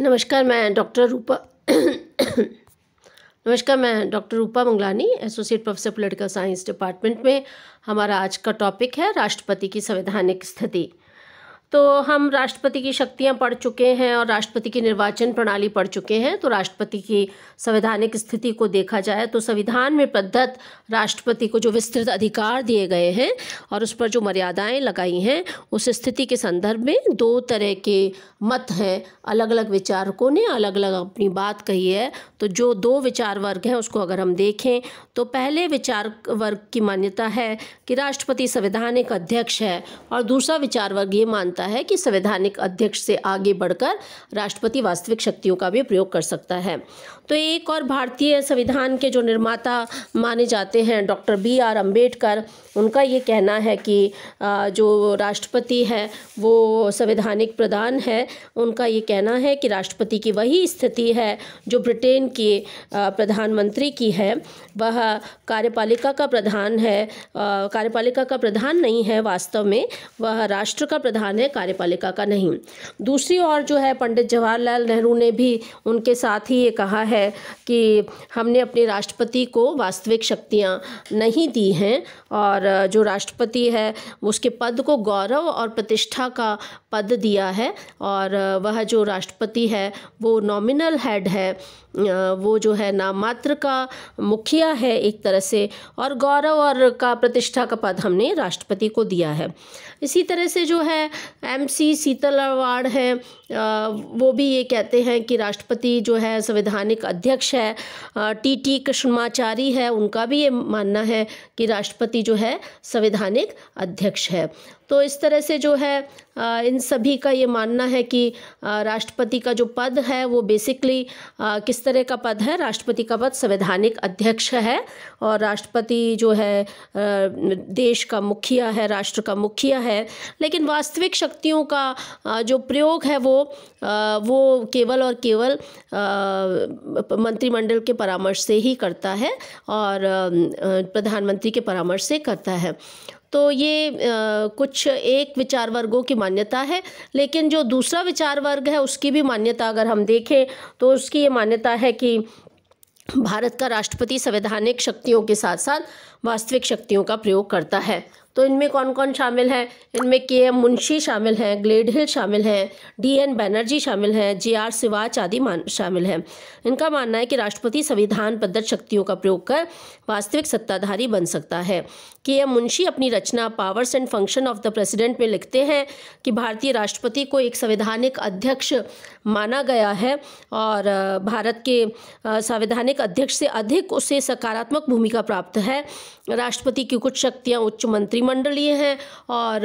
नमस्कार मैं डॉक्टर रूपा नमस्कार मैं doctor Roopa Manglani associate professor political science department में हमारा आज का टॉपिक है राष्ट्रपति की संवैधानिक स्थिति तो हम राष्ट्रपति की शक्तियां पढ़ चुके हैं और राष्ट्रपति की निर्वाचन प्रणाली पढ़ चुके हैं तो राष्ट्रपति की संवैधानिक स्थिति को देखा जाए तो संविधान में पद्धत राष्ट्रपति को जो विस्तृत अधिकार दिए गए हैं और उस पर जो मर्यादाएं लगाई हैं उस स्थिति के संदर्भ में दो तरह के मत हैं अलग अलग विचारकों ने अलग अलग अपनी बात कही है तो जो दो विचार वर्ग हैं उसको अगर हम देखें तो पहले विचार वर्ग की मान्यता है कि राष्ट्रपति संवैधानिक अध्यक्ष है और दूसरा विचार वर्ग ये मानता होता है कि संवैधानिक अध्यक्ष से आगे बढ़कर राष्ट्रपति वास्तविक शक्तियों का भी प्रयोग कर सकता है तो एक और भारतीय संविधान के जो निर्माता माने जाते हैं डॉक्टर बी आर अम्बेडकर उनका ये कहना है कि जो राष्ट्रपति है वो संवैधानिक प्रधान है उनका ये कहना है कि राष्ट्रपति की वही स्थिति है जो ब्रिटेन के प्रधानमंत्री की है वह कार्यपालिका का प्रधान है कार्यपालिका का प्रधान नहीं है वास्तव में वह राष्ट्र का प्रधान है कार्यपालिका का नहीं दूसरी ओर जो है पंडित जवाहरलाल नेहरू ने भी उनके साथ ही ये कहा है है कि हमने अपने राष्ट्रपति को वास्तविक शक्तियाँ नहीं दी हैं और जो राष्ट्रपति है उसके पद को गौरव और प्रतिष्ठा का पद दिया है और वह जो राष्ट्रपति है वो नॉमिनल हेड है वो जो है नामात्र का मुखिया है एक तरह से और गौरव और का प्रतिष्ठा का पद हमने राष्ट्रपति को दिया है इसी तरह से जो है एमसी शीतल अवार्ड है वो भी ये कहते हैं कि राष्ट्रपति जो है संवैधानिक अध्यक्ष है टी टी कृष्णमाचारी है उनका भी ये मानना है कि राष्ट्रपति जो है संवैधानिक अध्यक्ष है तो इस तरह से जो है इन सभी का ये मानना है कि राष्ट्रपति का जो पद है वो बेसिकली किस तरह का पद है राष्ट्रपति का पद संवैधानिक अध्यक्ष है और राष्ट्रपति जो है देश का मुखिया है राष्ट्र का मुखिया है लेकिन वास्तविक शक्तियों का जो प्रयोग है वो वो केवल और केवल मंत्रिमंडल के परामर्श से ही करता है और प्रधानमंत्री के परामर्श से करता है तो ये आ, कुछ एक विचार वर्गों की मान्यता है लेकिन जो दूसरा विचार वर्ग है उसकी भी मान्यता अगर हम देखें तो उसकी ये मान्यता है कि भारत का राष्ट्रपति संवैधानिक शक्तियों के साथ साथ वास्तविक शक्तियों का प्रयोग करता है तो इनमें कौन कौन शामिल हैं इनमें के एम मुंशी शामिल हैं ग्लेड हिल शामिल हैं डी एन बैनर्जी शामिल हैं जे आर सिवाच आदि शामिल हैं इनका मानना है कि राष्ट्रपति संविधान बद्ध शक्तियों का प्रयोग कर वास्तविक सत्ताधारी बन सकता है के एम मुंशी अपनी रचना powers and function of the president में लिखते हैं कि भारतीय राष्ट्रपति को एक संवैधानिक अध्यक्ष माना गया है और भारत के संवैधानिक अध्यक्ष से अधिक उसे सकारात्मक भूमिका प्राप्त है राष्ट्रपति की कुछ शक्तियाँ उच्च मंत्री मंत्रिमंडलीय हैं और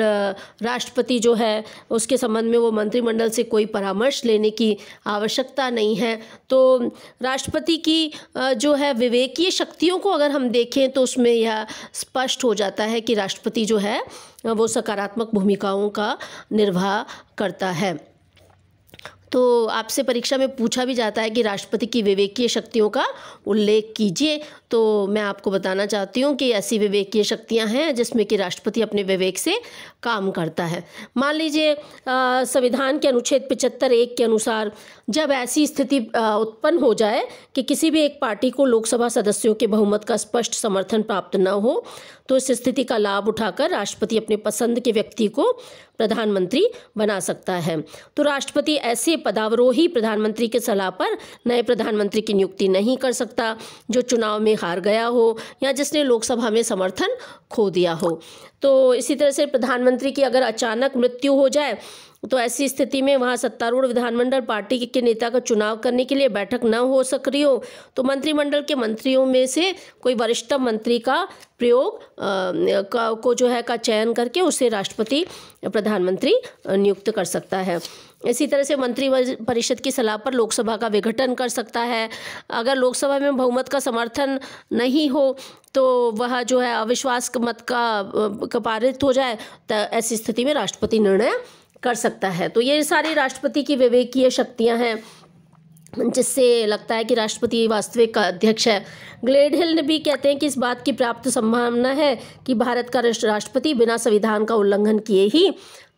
राष्ट्रपति जो है उसके संबंध में वो मंत्रिमंडल से कोई परामर्श लेने की आवश्यकता नहीं है तो राष्ट्रपति की जो है विवेकीय शक्तियों को अगर हम देखें तो उसमें यह स्पष्ट हो जाता है कि राष्ट्रपति जो है वो सकारात्मक भूमिकाओं का निर्वाह करता है तो आपसे परीक्षा में पूछा भी जाता है कि राष्ट्रपति की विवेकीय शक्तियों का उल्लेख कीजिए तो मैं आपको बताना चाहती हूँ कि ऐसी विवेकीय शक्तियाँ हैं जिसमें कि राष्ट्रपति अपने विवेक से काम करता है मान लीजिए संविधान के अनुच्छेद पचहत्तर एक के अनुसार जब ऐसी स्थिति उत्पन्न हो जाए कि किसी भी एक पार्टी को लोकसभा सदस्यों के बहुमत का स्पष्ट समर्थन प्राप्त न हो तो इस स्थिति का लाभ उठाकर राष्ट्रपति अपने पसंद के व्यक्ति को प्रधानमंत्री बना सकता है तो राष्ट्रपति ऐसे पदावरोही प्रधानमंत्री के सलाह पर नए प्रधानमंत्री की नियुक्ति नहीं कर सकता जो चुनाव में हार गया हो या जिसने लोकसभा में समर्थन खो दिया हो तो इसी तरह से प्रधानमंत्री की अगर अचानक मृत्यु हो जाए तो ऐसी स्थिति में वहाँ सत्तारूढ़ विधानमंडल पार्टी के नेता का चुनाव करने के लिए बैठक न हो सक रही हो तो मंत्रिमंडल के मंत्रियों में से कोई वरिष्ठ मंत्री का प्रयोग का, को जो है का चयन करके उसे राष्ट्रपति प्रधानमंत्री नियुक्त कर सकता है इसी तरह से मंत्री परिषद की सलाह पर लोकसभा का विघटन कर सकता है अगर लोकसभा में बहुमत का समर्थन नहीं हो तो वह जो है अविश्वास मत का पारित हो जाए तो ऐसी स्थिति में राष्ट्रपति निर्णय कर सकता है तो ये सारी राष्ट्रपति की विवेकीय शक्तियाँ हैं जिससे लगता है कि राष्ट्रपति वास्तविक का अध्यक्ष है ग्लेड हिल भी कहते हैं कि इस बात की प्राप्त संभावना है कि भारत का राष्ट्रपति बिना संविधान का उल्लंघन किए ही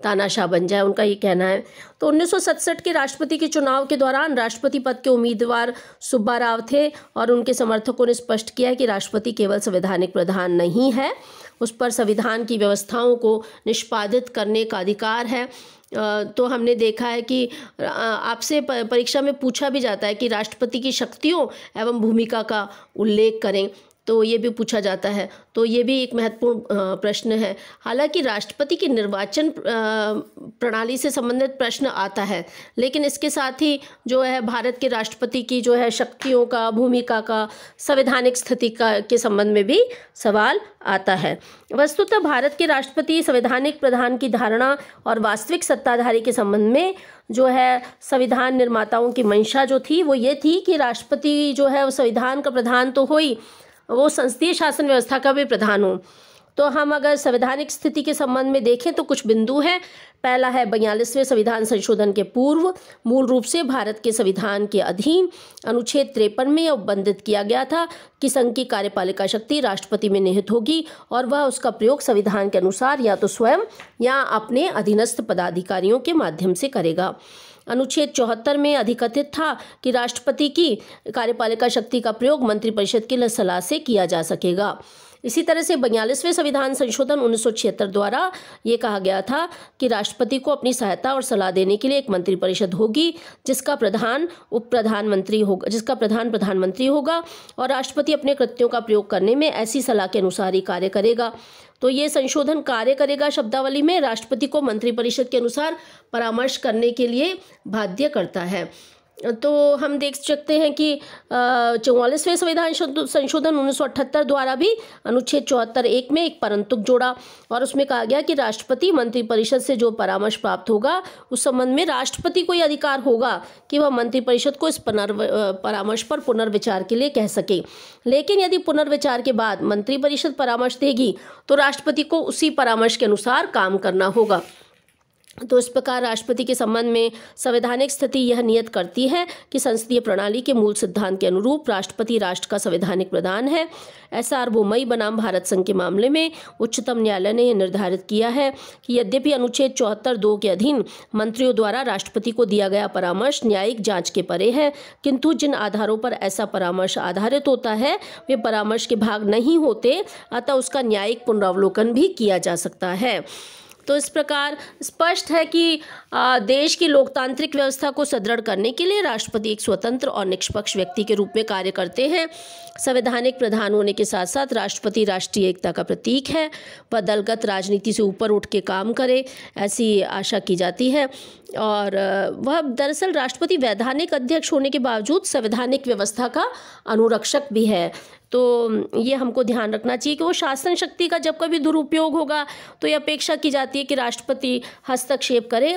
तानाशाह बन जाए उनका ये कहना है तो 1967 के राष्ट्रपति के चुनाव के दौरान राष्ट्रपति पद के उम्मीदवार सुब्बा राव थे और उनके समर्थकों ने स्पष्ट किया कि राष्ट्रपति केवल संवैधानिक प्रधान नहीं है उस पर संविधान की व्यवस्थाओं को निष्पादित करने का अधिकार है तो हमने देखा है कि आपसे परीक्षा में पूछा भी जाता है कि राष्ट्रपति की शक्तियों एवं भूमिका का उल्लेख करें तो ये भी पूछा जाता है तो ये भी एक महत्वपूर्ण प्रश्न है हालांकि राष्ट्रपति के निर्वाचन प्रणाली से संबंधित प्रश्न आता है लेकिन इसके साथ ही जो है भारत के राष्ट्रपति की जो है शक्तियों का भूमिका का संवैधानिक स्थिति का के संबंध में भी सवाल आता है वस्तुतः भारत के राष्ट्रपति संवैधानिक प्रधान की धारणा और वास्तविक सत्ताधारी के संबंध में जो है संविधान निर्माताओं की मंशा जो थी वो ये थी कि राष्ट्रपति जो है वो संविधान का प्रधान तो हो ही वो संसदीय शासन व्यवस्था का भी प्रधान हो तो हम अगर संवैधानिक स्थिति के संबंध में देखें तो कुछ बिंदु हैं पहला है बयालीसवें संविधान संशोधन के पूर्व मूल रूप से भारत के संविधान के अधीन अनुच्छेद त्रेपन में बंधित किया गया था कि संघ की कार्यपालिका शक्ति राष्ट्रपति में निहित होगी और वह उसका प्रयोग संविधान के अनुसार या तो स्वयं या अपने अधीनस्थ पदाधिकारियों के माध्यम से करेगा अनुच्छेद चौहत्तर में अधिकथित था कि राष्ट्रपति की कार्यपालिका शक्ति का प्रयोग मंत्रिपरिषद की सलाह से किया जा सकेगा इसी तरह से बयालीसवें संविधान संशोधन उन्नीस द्वारा ये कहा गया था कि राष्ट्रपति को अपनी सहायता और सलाह देने के लिए एक मंत्रिपरिषद होगी जिसका प्रधान उप प्रधानमंत्री होगा जिसका प्रधान प्रधानमंत्री होगा और राष्ट्रपति अपने कृत्यों का प्रयोग करने में ऐसी सलाह के अनुसार ही कार्य करेगा तो ये संशोधन कार्य करेगा शब्दावली में राष्ट्रपति को मंत्रिपरिषद के अनुसार परामर्श करने के लिए बाध्य करता है तो हम देख सकते हैं कि चौवालीसवें संविधान संशोधन उन्नीस द्वारा भी अनुच्छेद चौहत्तर एक में एक परंतु जोड़ा और उसमें कहा गया कि राष्ट्रपति मंत्रिपरिषद से जो परामर्श प्राप्त होगा उस संबंध में राष्ट्रपति को यह अधिकार होगा कि वह मंत्रिपरिषद को इस परामर्श पर पुनर्विचार के लिए कह सके लेकिन यदि पुनर्विचार के बाद मंत्रिपरिषद परामर्श देगी तो राष्ट्रपति को उसी परामर्श के अनुसार काम करना होगा तो इस प्रकार राष्ट्रपति के संबंध में संवैधानिक स्थिति यह नियत करती है कि संसदीय प्रणाली के मूल सिद्धांत के अनुरूप राष्ट्रपति राष्ट्र का संवैधानिक प्रधान है ऐसा आर बोमई बनाम भारत संघ के मामले में उच्चतम न्यायालय ने यह निर्धारित किया है कि यद्यपि अनुच्छेद चौहत्तर दो के अधीन मंत्रियों द्वारा राष्ट्रपति को दिया गया परामर्श न्यायिक जाँच के परे है किंतु जिन आधारों पर ऐसा परामर्श आधारित होता है वे परामर्श के भाग नहीं होते अतः उसका न्यायिक पुनरावलोकन भी किया जा सकता है तो इस प्रकार स्पष्ट है कि देश की लोकतांत्रिक व्यवस्था को सुदृढ़ करने के लिए राष्ट्रपति एक स्वतंत्र और निष्पक्ष व्यक्ति के रूप में कार्य करते हैं संवैधानिक प्रधान होने के साथ साथ राष्ट्रपति राष्ट्रीय एकता का प्रतीक है वह दलगत राजनीति से ऊपर उठ के काम करे ऐसी आशा की जाती है और वह दरअसल राष्ट्रपति वैधानिक अध्यक्ष होने के बावजूद संवैधानिक व्यवस्था का अनुरक्षक भी है तो ये हमको ध्यान रखना चाहिए कि वो शासन शक्ति का जब कभी दुरुपयोग होगा तो ये अपेक्षा की जाती है कि राष्ट्रपति हस्तक्षेप करे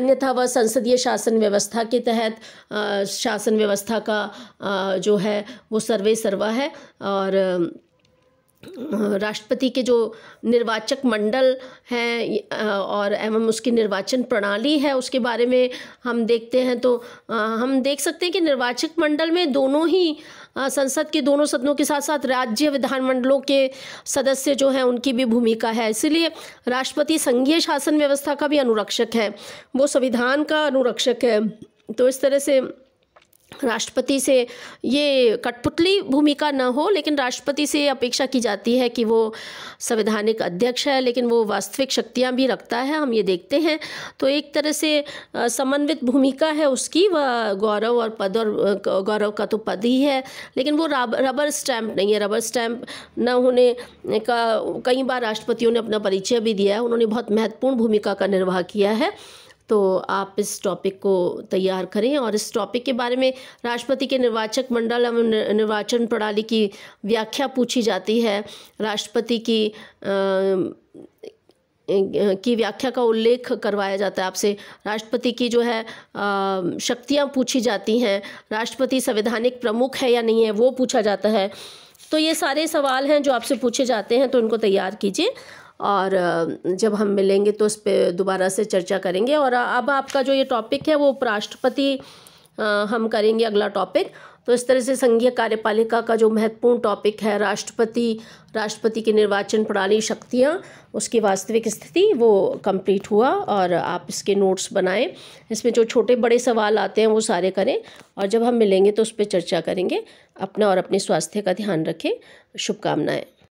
अन्यथा वह संसदीय शासन व्यवस्था के तहत शासन व्यवस्था का जो है वो सर्वे सर्वा है और राष्ट्रपति के जो निर्वाचक मंडल हैं और एवं उसकी निर्वाचन प्रणाली है उसके बारे में हम देखते हैं तो हम देख सकते हैं कि निर्वाचक मंडल में दोनों ही संसद के दोनों सदनों के साथ साथ राज्य विधानमंडलों के सदस्य जो हैं उनकी भी भूमिका है इसीलिए राष्ट्रपति संघीय शासन व्यवस्था का भी अनुरक्षक है वो संविधान का अनुरक्षक है तो इस तरह से राष्ट्रपति से ये कठपुतली भूमिका न हो लेकिन राष्ट्रपति से अपेक्षा की जाती है कि वो संवैधानिक अध्यक्ष है लेकिन वो वास्तविक शक्तियाँ भी रखता है हम ये देखते हैं तो एक तरह से समन्वित भूमिका है उसकी वह गौरव और पद और गौरव का तो पद ही है लेकिन वो रबर स्टैम्प नहीं है रबर स्टैम्प न होने का कई बार राष्ट्रपतियों ने अपना परिचय भी दिया है उन्होंने बहुत महत्वपूर्ण भूमिका का निर्वाह किया है तो आप इस टॉपिक को तैयार करें और इस टॉपिक के बारे में राष्ट्रपति के निर्वाचक मंडल एवं निर्वाचन प्रणाली की व्याख्या पूछी जाती है राष्ट्रपति की आ, की व्याख्या का उल्लेख करवाया जाता है आपसे राष्ट्रपति की जो है शक्तियाँ पूछी जाती हैं राष्ट्रपति संवैधानिक प्रमुख है या नहीं है वो पूछा जाता है तो ये सारे सवाल हैं जो आपसे पूछे जाते हैं तो उनको तैयार कीजिए और जब हम मिलेंगे तो उस पर दोबारा से चर्चा करेंगे और अब आपका जो ये टॉपिक है वो उपराष्ट्रपति हम करेंगे अगला टॉपिक तो इस तरह से संघीय कार्यपालिका का जो महत्वपूर्ण टॉपिक है राष्ट्रपति राष्ट्रपति की निर्वाचन प्रणाली शक्तियाँ उसकी वास्तविक स्थिति वो कंप्लीट हुआ और आप इसके नोट्स बनाएं इसमें जो छोटे बड़े सवाल आते हैं वो सारे करें और जब हम मिलेंगे तो उस पर चर्चा करेंगे अपना और अपने स्वास्थ्य का ध्यान रखें शुभकामनाएँ